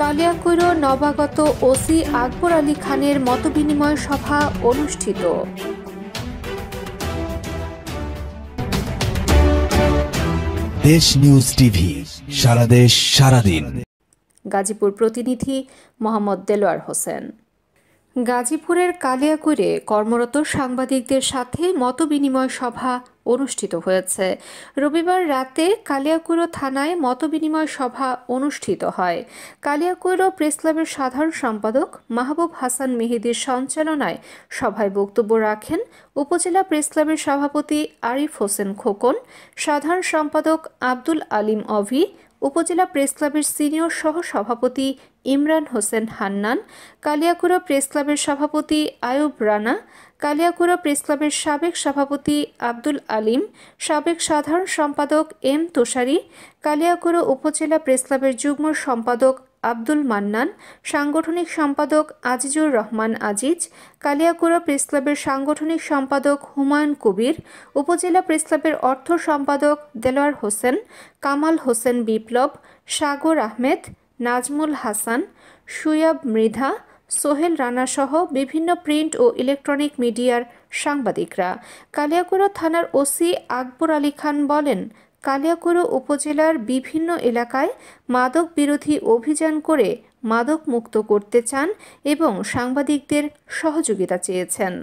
কালিয়াকৈর নবাগত ওসি আকবর আলী খানের মতবিনিময় সভা অনুষ্ঠিত দেশ নিউজ টিভি সারা দেশ সারাদিন গাজীপুর প্রতিনিধি মোহাম্মদ দেলোয়ার হোসেন গাজীপুরের কালিয়াকুরে কর্মরত সাংবাদিকদের সাথে মতবিনিময় সভা অনুষ্ঠিত হয়েছে রবিবার রাতে কালিয়াকুরো থানায় মতবিনিময় সভা অনুষ্ঠিত হয় কালিয়াকুরো প্রেসক্লাবের সাধারণ সম্পাদক মাহবুব হাসান মেহেদির সঞ্চালনায় সভায় বক্তব্য রাখেন উপজেলা প্রেসক্লাবের সভাপতি আরিফ হোসেন খোকন সাধারণ সম্পাদক আব্দুল আলিম অভি উপজেলা প্রেস ক্লাবের সিনিয়র সহ সভাপতি ইমরান হোসেন হান্নান কালিয়াকুড়া প্রেস ক্লাবের সভাপতি আয়ুব রানা কালিয়াকুড়া প্রেস ক্লাবের সাবেক সভাপতি আব্দুল আলিম সাবেক সাধারণ সম্পাদক এম তোষারি কালিয়াকুড়া উপজেলা প্রেস ক্লাবের যুগ্ম সম্পাদক আব্দুল মান্নান সাংগঠনিক সম্পাদক আজিজুর রহমান আজিজ কালিয়াকুড়া প্রেস ক্লাবের সাংগঠনিক সম্পাদক হুমায়ুন কবির উপজেলা প্রেস ক্লাবের অর্থ সম্পাদক দেলোয়ার হোসেন কামাল হোসেন বিপ্লব সাগর আহমেদ নাজমুল হাসান সুয়াব মৃধা সোহেল রানা সহ বিভিন্ন প্রিন্ট ও ইলেকট্রনিক মিডিয়ার সাংবাদিকরা কালিয়াকুড়া থানার ওসি আকবর আলী খান বলেন কালিয়াকুরু উপজেলার বিভিন্ন এলাকায় মাদক বিরোধী অভিযান করে মাদক মুক্ত করতে চান এবং সাংবাদিকদের সহযোগিতা চেয়েছেন